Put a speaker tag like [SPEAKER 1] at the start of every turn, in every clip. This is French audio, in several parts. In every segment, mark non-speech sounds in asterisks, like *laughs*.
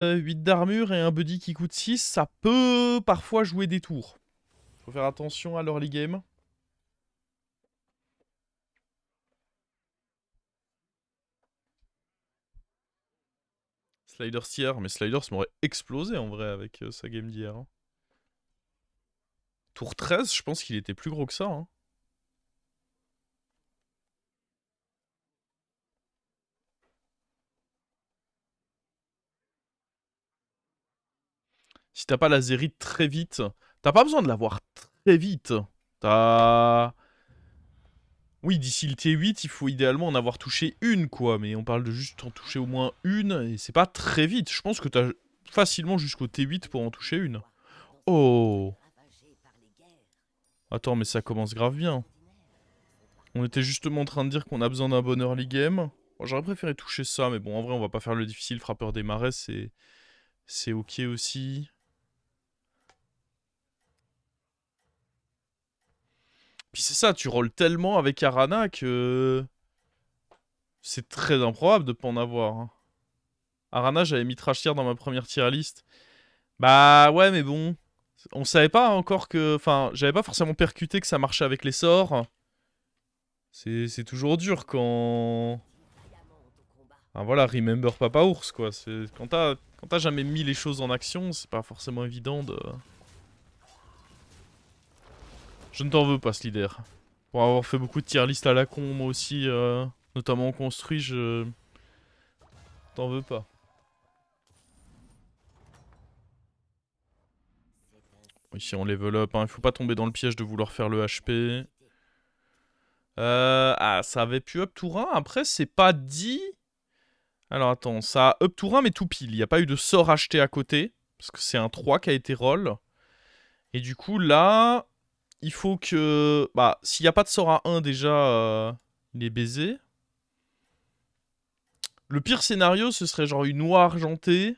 [SPEAKER 1] 8 euh, d'armure et un buddy qui coûte 6, ça peut parfois jouer des tours. Faut faire attention à l'early game. Sliders hier, mais Sliders m'aurait explosé en vrai avec euh, sa game d'hier. Hein. Tour 13, je pense qu'il était plus gros que ça. Hein. Si t'as pas la zérite très vite, t'as pas besoin de l'avoir très vite. T'as... Oui, d'ici le T8, il faut idéalement en avoir touché une, quoi. Mais on parle de juste en toucher au moins une, et c'est pas très vite. Je pense que t'as facilement jusqu'au T8 pour en toucher une. Oh Attends, mais ça commence grave bien. On était justement en train de dire qu'on a besoin d'un bon early game. J'aurais préféré toucher ça, mais bon, en vrai, on va pas faire le difficile. Frappeur des marais, c'est... C'est ok aussi. c'est ça, tu rolls tellement avec Arana que... C'est très improbable de pas en avoir. Hein. Arana, j'avais mis Trashier dans ma première tier liste. Bah ouais, mais bon. On savait pas encore que... Enfin, j'avais pas forcément percuté que ça marchait avec les sorts. C'est toujours dur quand... Ah voilà, remember Papa Ours, quoi. Quand t'as jamais mis les choses en action, c'est pas forcément évident de... Je ne t'en veux pas, leader. Pour avoir fait beaucoup de tier list à la con, moi aussi, euh, notamment en construit, je... T'en veux pas. Ici on level up, Il hein, il faut pas tomber dans le piège de vouloir faire le HP. Euh, ah, ça avait pu up tour 1, après c'est pas dit... Alors attends, ça a up tour 1 mais tout pile, il n'y a pas eu de sort acheté à côté, parce que c'est un 3 qui a été roll. Et du coup là, il faut que... Bah, s'il n'y a pas de sort à 1 déjà, les euh, il est baisé. Le pire scénario, ce serait genre une oie argentée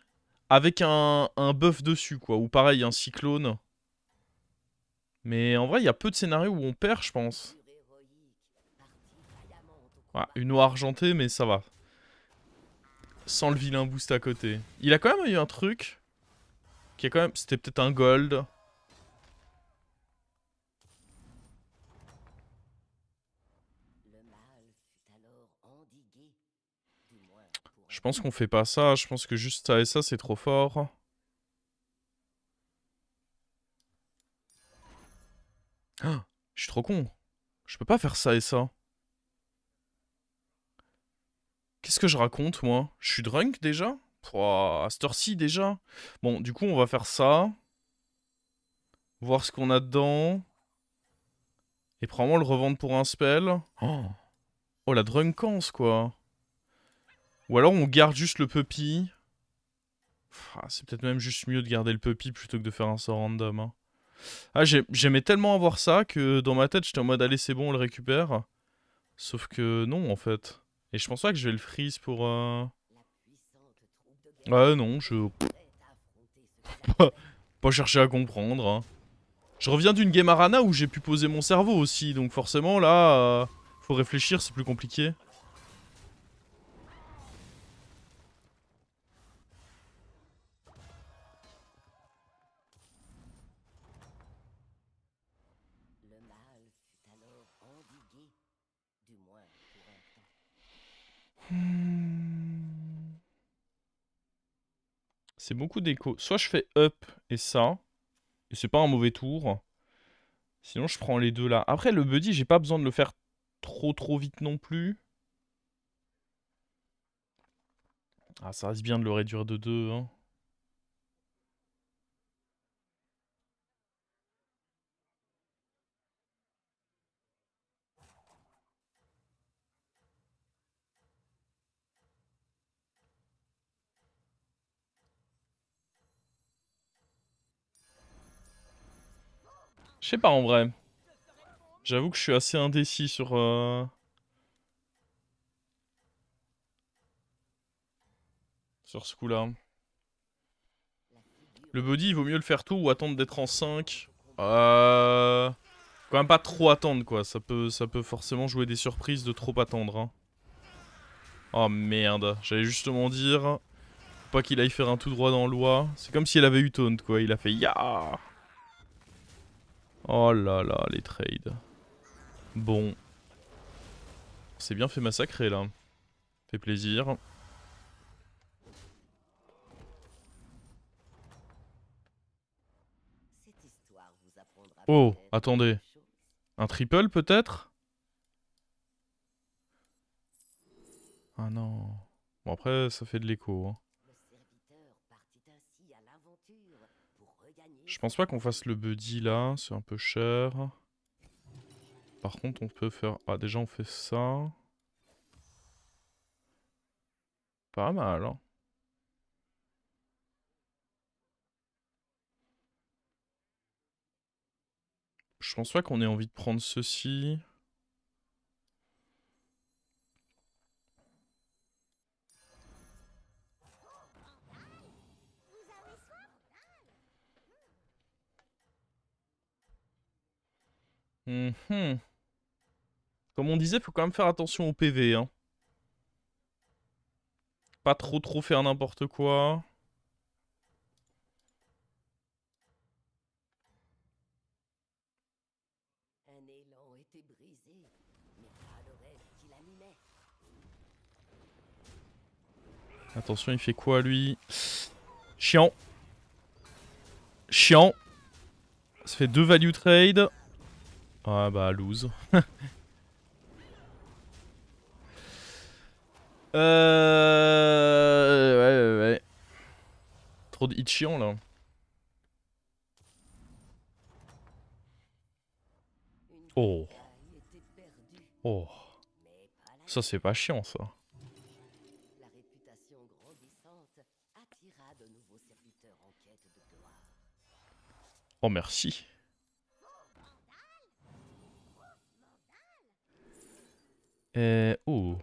[SPEAKER 1] avec un, un buff dessus, quoi. Ou pareil, un cyclone. Mais en vrai, il y a peu de scénarios où on perd, je pense. une oie argentée, mais ça va. Sans le vilain boost à côté. Il a quand même eu un truc. Qui a quand même... C'était peut-être un gold. Je pense qu'on fait pas ça. Je pense que juste ça et ça, c'est trop fort. Ah, je suis trop con. Je peux pas faire ça et ça. Qu'est-ce que je raconte, moi Je suis drunk, déjà Pouah, à cette heure-ci, déjà Bon, du coup, on va faire ça. Voir ce qu'on a dedans. Et probablement le revendre pour un spell. Oh, oh la drunkance, quoi ou alors on garde juste le puppy. Ah, c'est peut-être même juste mieux de garder le puppy plutôt que de faire un sort random. Hein. Ah, j'aimais tellement avoir ça que dans ma tête, j'étais en mode allez, c'est bon, on le récupère. Sauf que non, en fait. Et je pense pas que je vais le freeze pour. Euh... Ouais, non, je. *laughs* pas chercher à comprendre. Hein. Je reviens d'une game arana où j'ai pu poser mon cerveau aussi, donc forcément là, euh, faut réfléchir, c'est plus compliqué. C'est beaucoup d'écho. Soit je fais up et ça. Et c'est pas un mauvais tour. Sinon, je prends les deux là. Après, le buddy, j'ai pas besoin de le faire trop trop vite non plus. Ah, ça reste bien de le réduire de deux, Hein. Je sais pas en vrai. J'avoue que je suis assez indécis sur... Euh, sur ce coup-là. Le body, il vaut mieux le faire tout ou attendre d'être en 5 euh... Quand même pas trop attendre, quoi. Ça peut, ça peut forcément jouer des surprises de trop attendre. Hein. Oh merde, j'allais justement dire... Faut pas qu'il aille faire un tout droit dans l'oie. C'est comme si elle avait eu taunt, quoi. Il a fait ya. Oh là là, les trades. Bon. c'est bien fait massacrer là. Fait plaisir. Oh, attendez. Un triple peut-être Ah non. Bon après ça fait de l'écho. Hein. Je pense pas qu'on fasse le buddy là, c'est un peu cher. Par contre, on peut faire... Ah, déjà, on fait ça. Pas mal, hein. Je pense pas qu'on ait envie de prendre ceci. Mhm. Comme on disait, faut quand même faire attention au PV. Hein. Pas trop trop faire n'importe quoi. Attention, il fait quoi lui Chiant. Chiant. Ça fait deux value trade. Ah bah, lose. *laughs* euh... Ouais, ouais, ouais. Trop de hits là. Oh. Oh. Ça, c'est pas chiant, ça. La réputation grandissante attira de nouveaux serviteurs en quête de gloire. Oh, merci. Euh, oh.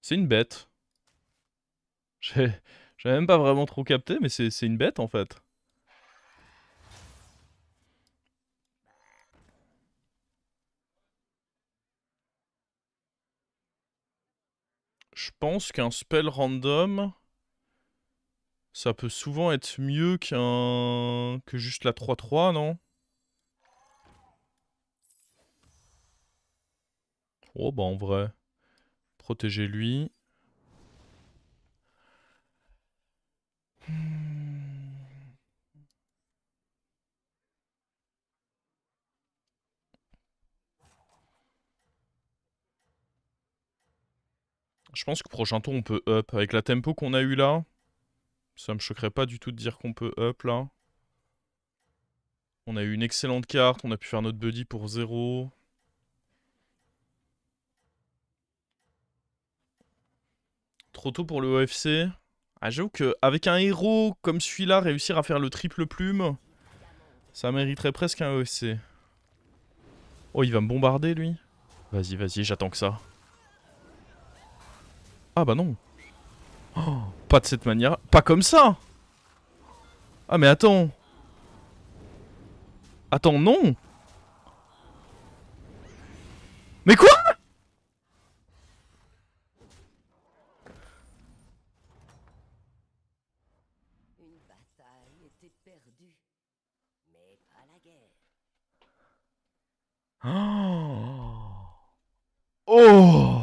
[SPEAKER 1] C'est une bête. J'ai même pas vraiment trop capté, mais c'est une bête en fait. Je pense qu'un spell random, ça peut souvent être mieux qu'un que juste la 3-3, non Oh bah en vrai, Protéger lui Je pense que prochain tour on peut up. Avec la tempo qu'on a eu là, ça me choquerait pas du tout de dire qu'on peut up là. On a eu une excellente carte, on a pu faire notre buddy pour 0. Trop tôt pour le OFC. Ah, j'avoue qu'avec un héros comme celui-là, réussir à faire le triple plume, ça mériterait presque un EFC. Oh, il va me bombarder, lui Vas-y, vas-y, j'attends que ça. Ah bah non. Oh, pas de cette manière. Pas comme ça Ah mais attends. Attends, non Mais quoi Oh, *gasps* oh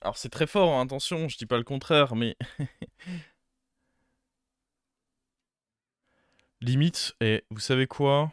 [SPEAKER 1] Alors c'est très fort, hein, attention, je dis pas le contraire, mais... *laughs* Limite, et vous savez quoi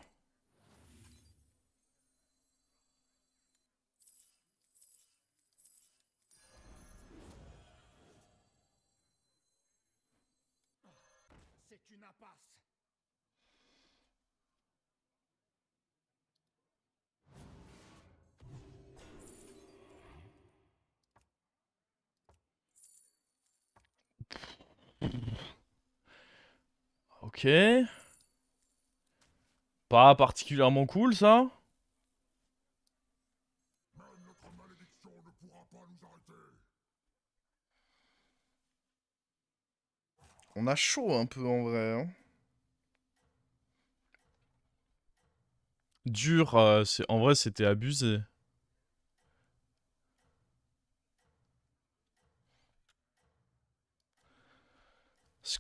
[SPEAKER 1] Ok. Pas particulièrement cool, ça. On a chaud un peu, en vrai. Hein. Dur, euh, c'est en vrai, c'était abusé.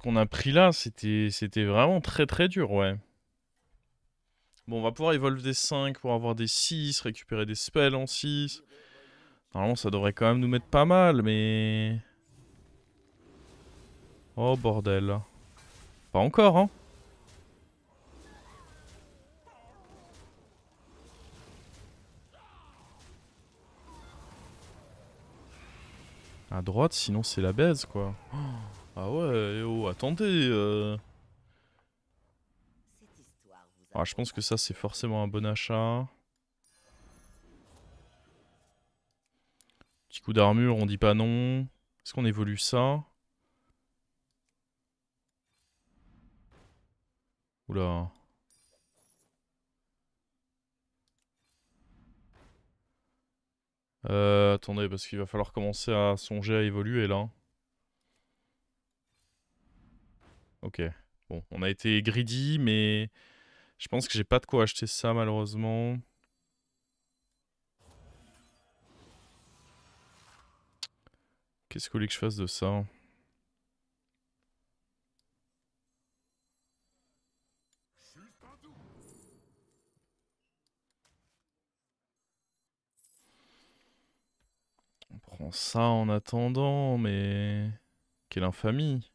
[SPEAKER 1] qu'on a pris là, c'était c'était vraiment très très dur, ouais. Bon, on va pouvoir évoluer des 5 pour avoir des 6, récupérer des spells en 6. Normalement, ça devrait quand même nous mettre pas mal, mais... Oh, bordel. Pas encore, hein À droite, sinon c'est la baise, quoi. Oh ah ouais, eh oh, attendez euh. ah, Je pense que ça, c'est forcément un bon achat. Petit coup d'armure, on dit pas non. Est-ce qu'on évolue ça Oula. Euh, attendez, parce qu'il va falloir commencer à songer à évoluer là. Ok. Bon, on a été greedy, mais je pense que j'ai pas de quoi acheter ça malheureusement. Qu'est-ce que vous voulez que je fasse de ça On prend ça en attendant, mais... Quelle infamie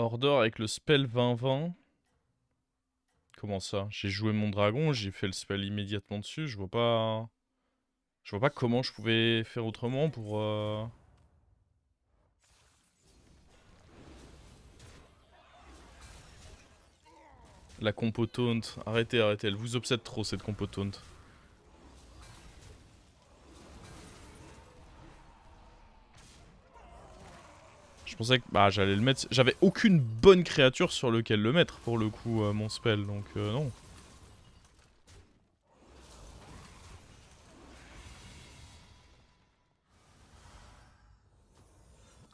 [SPEAKER 1] Order avec le spell 20-20. Comment ça J'ai joué mon dragon, j'ai fait le spell immédiatement dessus. Je vois pas... Je vois pas comment je pouvais faire autrement pour... Euh, La compo Arrêtez, arrêtez. Elle vous obsède trop, cette compo taunt. bah, j'allais le mettre. J'avais aucune bonne créature sur lequel le mettre pour le coup, euh, mon spell, donc euh, non.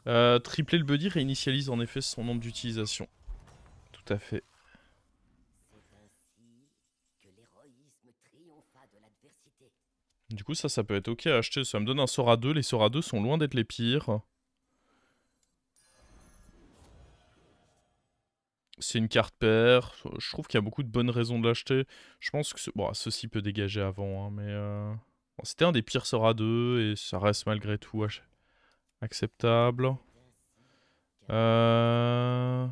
[SPEAKER 1] Euh, tripler le buddy réinitialise en effet son nombre d'utilisation. Tout à fait. Du coup, ça, ça peut être ok à acheter. Ça me donne un Sora 2. Les Sora 2 sont loin d'être les pires. C'est une carte paire. Je trouve qu'il y a beaucoup de bonnes raisons de l'acheter. Je pense que bon, ceci peut dégager avant, hein, mais euh, c'était un des pires à deux, et ça reste malgré tout acceptable. Euh...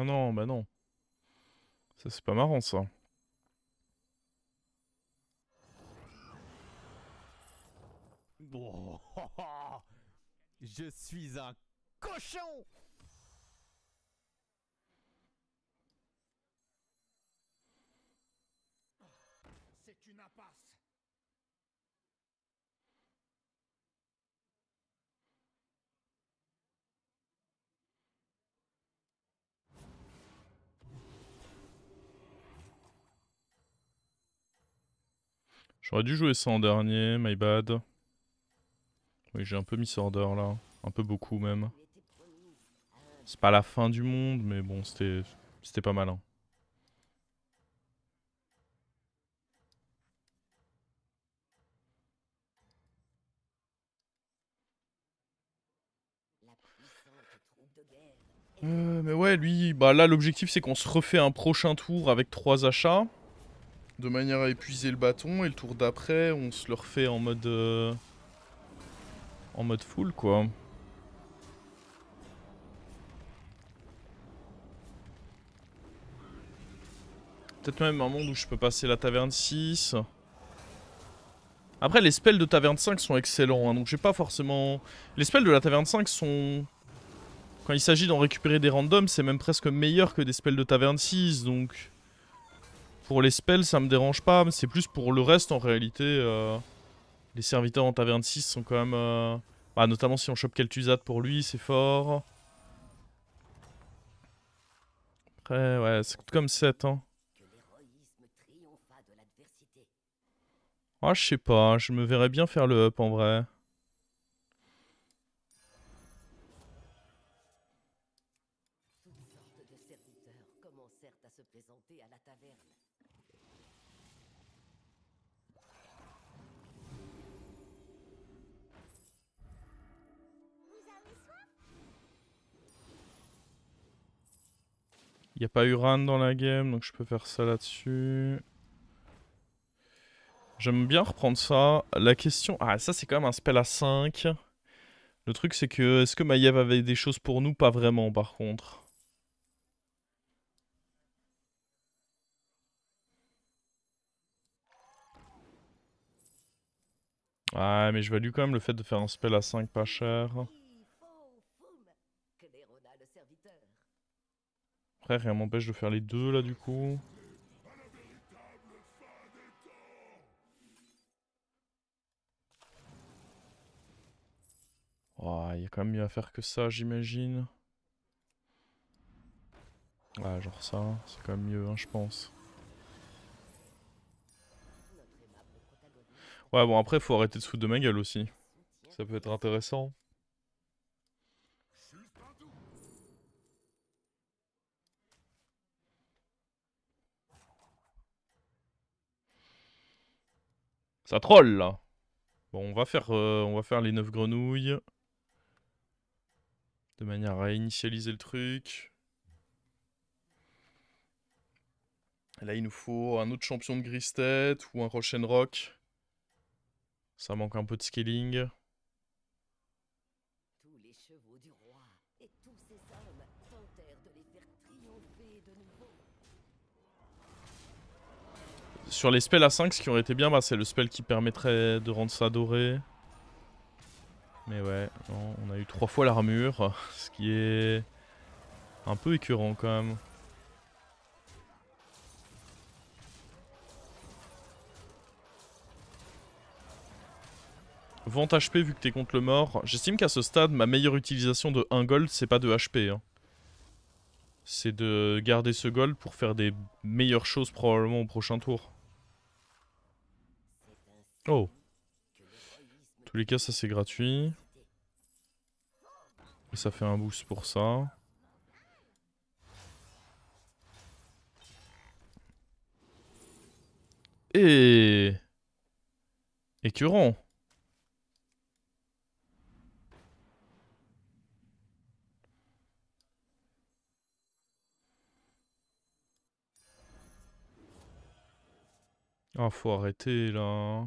[SPEAKER 1] Ah non, bah non. Ça, c'est pas marrant, ça. *laughs* je suis un cochon J'aurais dû jouer ça en dernier, my bad. Oui, j'ai un peu mis order là. Un peu beaucoup même. C'est pas la fin du monde, mais bon, c'était c'était pas malin. Hein. Euh, mais ouais, lui, bah là l'objectif c'est qu'on se refait un prochain tour avec trois achats de manière à épuiser le bâton. Et le tour d'après, on se le refait en mode... Euh, en mode full, quoi. Peut-être même un monde où je peux passer la taverne 6. Après, les spells de taverne 5 sont excellents, hein, donc j'ai pas forcément... Les spells de la taverne 5 sont... Quand il s'agit d'en récupérer des randoms, c'est même presque meilleur que des spells de taverne 6, donc... Pour les spells, ça me dérange pas, mais c'est plus pour le reste en réalité. Euh, les serviteurs en taverne 6 sont quand même... Euh, bah, notamment si on chope Kel'Thuzad pour lui, c'est fort. Après, ouais, ça coûte comme 7. Hein. Ah, je sais pas, je me verrais bien faire le up en vrai. Il n'y a pas Uran dans la game, donc je peux faire ça là-dessus. J'aime bien reprendre ça. La question... Ah, ça c'est quand même un spell à 5. Le truc c'est que... Est-ce que Maiev avait des choses pour nous Pas vraiment par contre. Ah, mais je value quand même le fait de faire un spell à 5 pas cher. rien m'empêche de faire les deux là du coup. Oh, il y a quand même mieux à faire que ça, j'imagine. Ah, genre ça, c'est quand même mieux, hein, je pense. Ouais, bon, après, faut arrêter de se foutre de ma gueule aussi. Ça peut être intéressant. Ça troll, là. Bon, on va faire, euh, on va faire les 9 grenouilles. De manière à initialiser le truc. Là, il nous faut un autre champion de Gristet ou un Rock. Ça manque un peu de scaling. Sur les spells à 5, ce qui aurait été bien, bah, c'est le spell qui permettrait de rendre ça doré. Mais ouais, on a eu trois fois l'armure, *laughs* ce qui est un peu écœurant quand même. Vente HP vu que t'es contre le mort. J'estime qu'à ce stade, ma meilleure utilisation de 1 gold, c'est pas de HP. Hein. C'est de garder ce gold pour faire des meilleures choses probablement au prochain tour. Oh. tous les cas, ça c'est gratuit. Et ça fait un boost pour ça. Et... Écurant. Ah, faut arrêter là.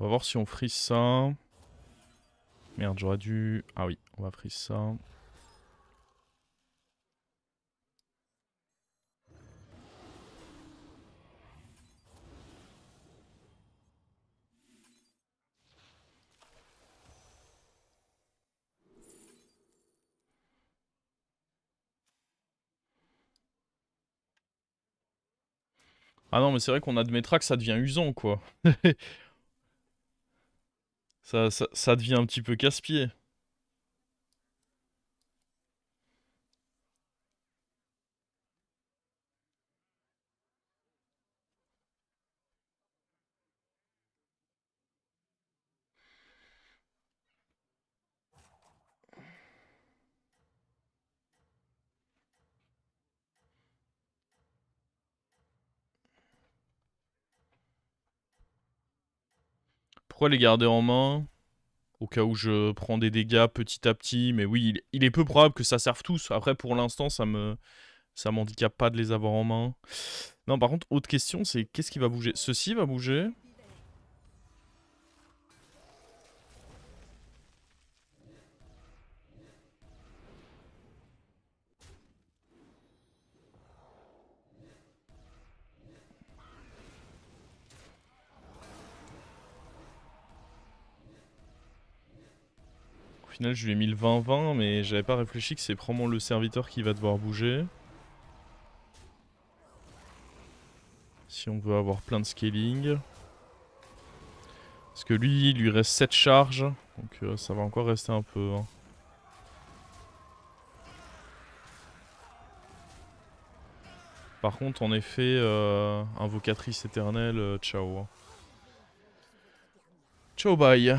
[SPEAKER 1] On va voir si on frise ça. Merde, j'aurais dû... Ah oui, on va frise ça. Ah non, mais c'est vrai qu'on admettra que ça devient usant, quoi. *laughs* ça, ça, devient un petit peu casse-pied. les garder en main Au cas où je prends des dégâts petit à petit. Mais oui, il, est peu probable que ça serve tous. Après, pour l'instant, ça me ça m'handicape pas de les avoir en main. Non, par contre, autre question, c'est qu'est-ce qui va bouger Ceci va bouger. final, je lui ai mis le 20-20, mais j'avais pas réfléchi que c'est probablement le serviteur qui va devoir bouger. Si on veut avoir plein de scaling. Parce que lui, il lui reste 7 charges. Donc euh, ça va encore rester un peu. Hein. Par contre, en effet, euh, invocatrice éternelle, euh, ciao. Hein. Ciao, bye.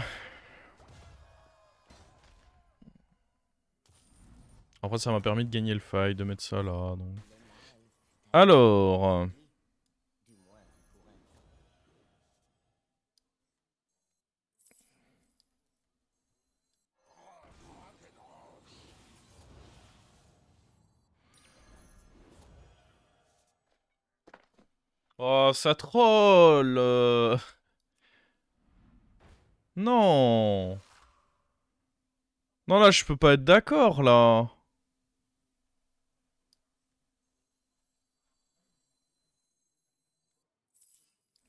[SPEAKER 1] ça m'a permis de gagner le fight, de mettre ça là. Donc. Alors... Oh, ça troll euh. Non Non, là, je peux pas être d'accord, là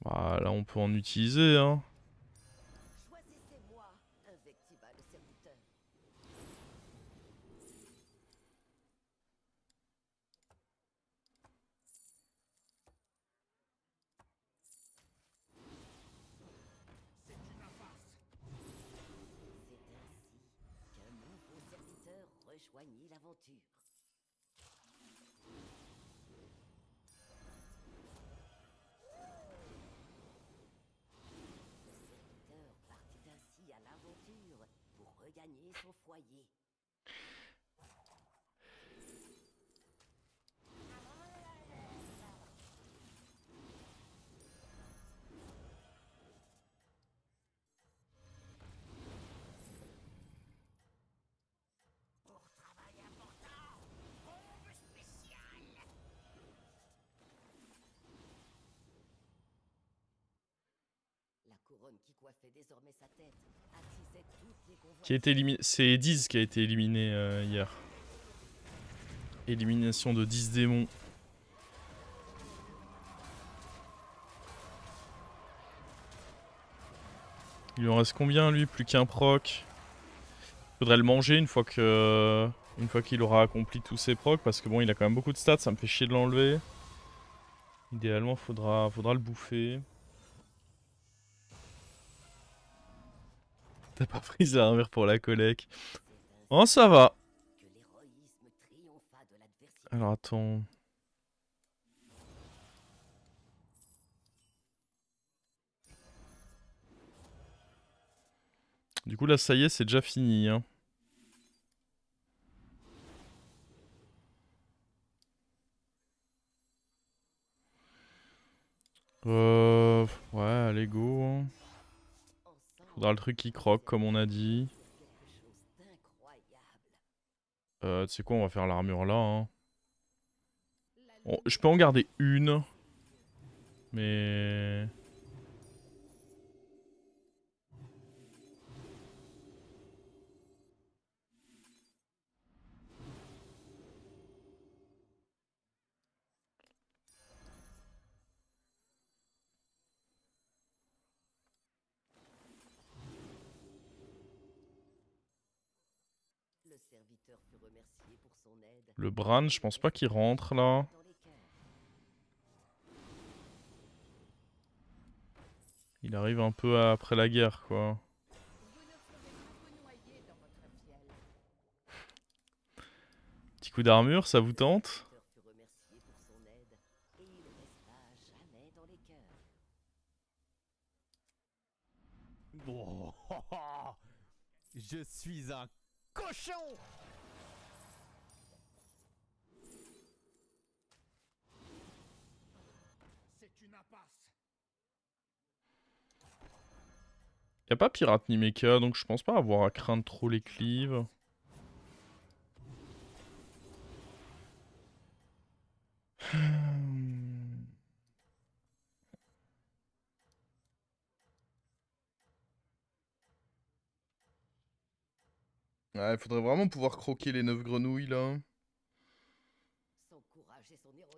[SPEAKER 1] Bah, là, on peut en utiliser, hein. Qui a été éliminé. C'est 10 qui a été éliminé hier. Élimination de 10 démons. Il en reste combien lui Plus qu'un proc. Faudrait le manger une fois que. Une fois qu'il aura accompli tous ses procs, parce que bon, il a quand même beaucoup de stats, ça me fait chier de l'enlever. Idéalement, faudra, faudra le bouffer. t'as pas pris l'armure hein, pour la collecte. Oh, ça va. Alors, attends. Du coup, là, ça y est, c'est déjà fini. Hein. Euh... Ouais, allez, go. Hein. Faudra le truc qui croque, comme on a dit. Euh, tu sais quoi, on va faire l'armure là. Hein. je peux en garder une. Mais... Le Bran, je pense pas qu'il rentre là. Il arrive un peu après la guerre, quoi. Petit coup d'armure, ça vous tente *laughs* Je suis un cochon Y pas pirate ni mecha, donc je pense pas avoir à craindre trop les cleaves. il *sighs* faudrait vraiment pouvoir croquer les 9 grenouilles là.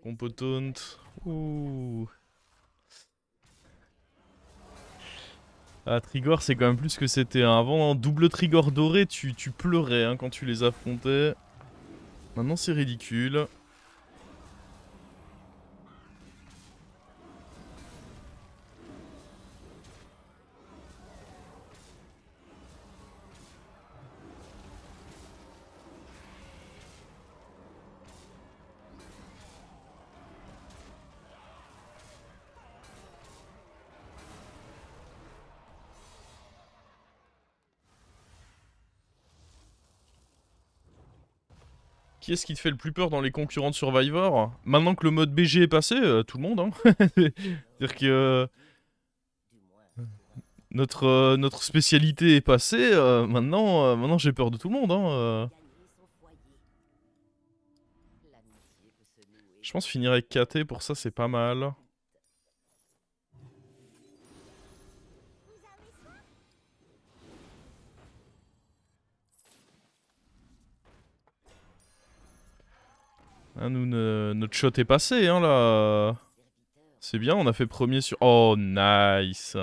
[SPEAKER 1] On peut Ah, Trigor, c'est quand même plus que c'était avant. Hein. Double Trigor doré, tu, tu pleurais hein, quand tu les affrontais. Maintenant, c'est ridicule. ce qui te fait le plus peur dans les concurrents de Survivor Maintenant que le mode BG est passé, euh, tout le monde, hein. *laughs* C'est-à-dire que... Euh, notre, euh, notre spécialité est passée, maintenant, maintenant j'ai peur de tout le monde, hein, Je pense finir avec KT, pour ça c'est pas mal. Hein, notre shot est passé, hein, là. C'est bien, on a fait premier sur... Oh, nice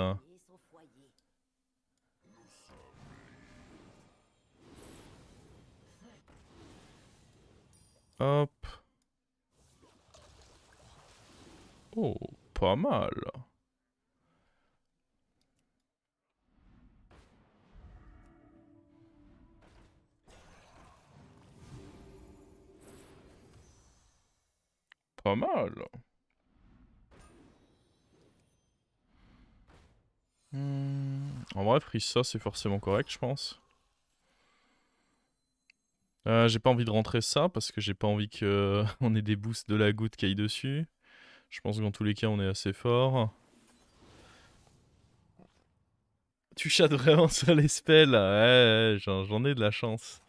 [SPEAKER 1] Hop. Oh, pas mal. pas mal. Hmm. En vrai, ça, c'est forcément correct, je pense. Euh, j'ai pas envie de rentrer ça parce que j'ai pas envie qu'on *laughs* ait des boosts de la goutte qui aillent dessus. Je pense qu'en tous les cas, on est assez fort. Tu chattes vraiment *laughs* sur les spells. Ouais, j'en ai de la chance.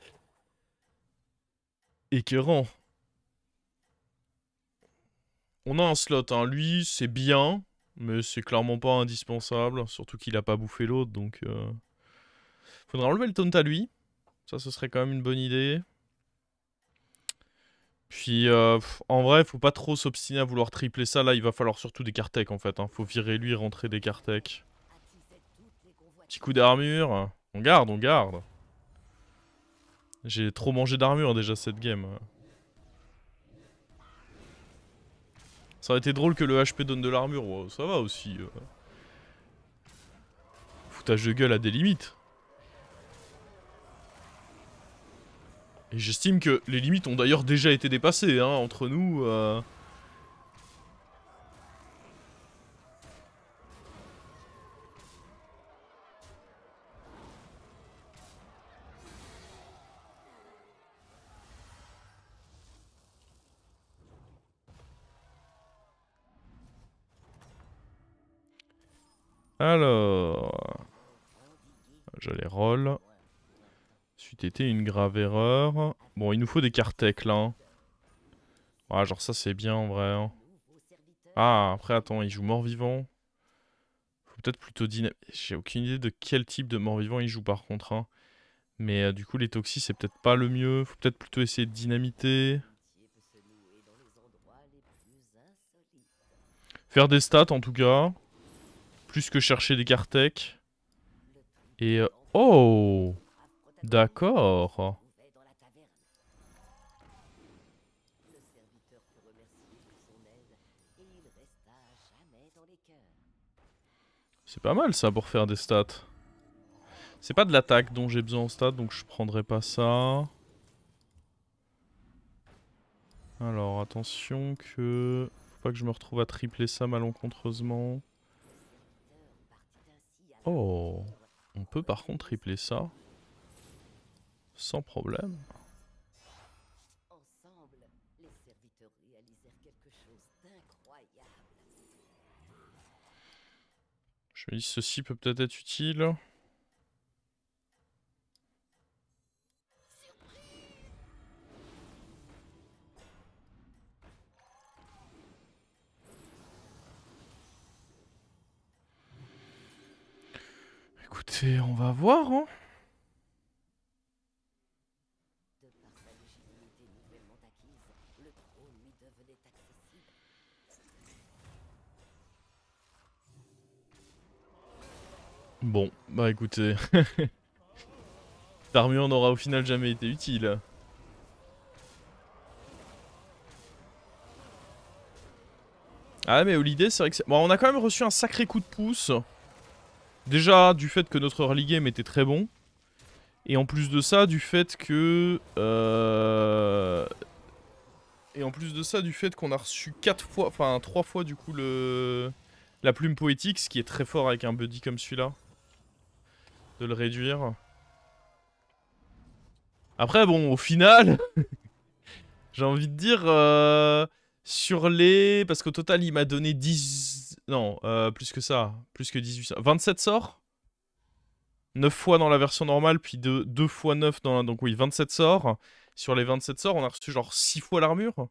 [SPEAKER 1] Écœurant. On a un slot, hein. lui c'est bien, mais c'est clairement pas indispensable, surtout qu'il a pas bouffé l'autre, donc... Euh... Faudra enlever le taunt à lui, ça ce serait quand même une bonne idée. Puis euh, en vrai, faut pas trop s'obstiner à vouloir tripler ça, là il va falloir surtout des cartes, en fait, hein. faut virer lui, rentrer des Kartek. Petit coup d'armure, on garde, on garde. J'ai trop mangé d'armure déjà cette game. Ça aurait été drôle que le HP donne de l'armure. Oh, ça va aussi. Euh. Foutage de gueule à des limites. Et j'estime que les limites ont d'ailleurs déjà été dépassées, hein, entre nous. Euh. Alors... Je les roll. Suite été une grave erreur. Bon, il nous faut des cartes là. Hein. Ah, genre ça c'est bien en vrai. Hein. Ah, après attends, il joue mort-vivant. Faut peut-être plutôt dynamique. J'ai aucune idée de quel type de mort-vivant il joue par contre. Hein. Mais euh, du coup, les toxis c'est peut-être pas le mieux. Faut peut-être plutôt essayer de dynamiter. Faire des stats en tout cas plus que chercher des Kartek. Et... Euh, oh D'accord C'est pas mal ça pour faire des stats. C'est pas de l'attaque dont j'ai besoin en stats, donc je prendrai pas ça. Alors attention que... Faut pas que je me retrouve à tripler ça malencontreusement. Oh On peut par contre tripler ça. Sans problème. Je me dis, ceci peut peut-être être utile. Et On va voir, hein. Bon, bah écoutez. Cette *laughs* n'aura au final jamais été utile. Ah mais l'idée c'est vrai que... Bon on a quand même reçu un sacré coup de pouce. Déjà, du fait que notre early game était très bon. Et en plus de ça, du fait que... Euh, et en plus de ça, du fait qu'on a reçu 4 fois, enfin 3 fois du coup le... la plume poétique, ce qui est très fort avec un buddy comme celui-là. De le réduire. Après, bon, au final, *laughs* j'ai envie de dire, euh, sur les... Parce qu'au total, il m'a donné 10... Non, euh, plus que ça. Plus que 18. 27 sorts 9 fois dans la version normale, puis 2, 2 fois 9 dans la... Donc oui, 27 sorts. Sur les 27 sorts, on a reçu genre 6 fois l'armure.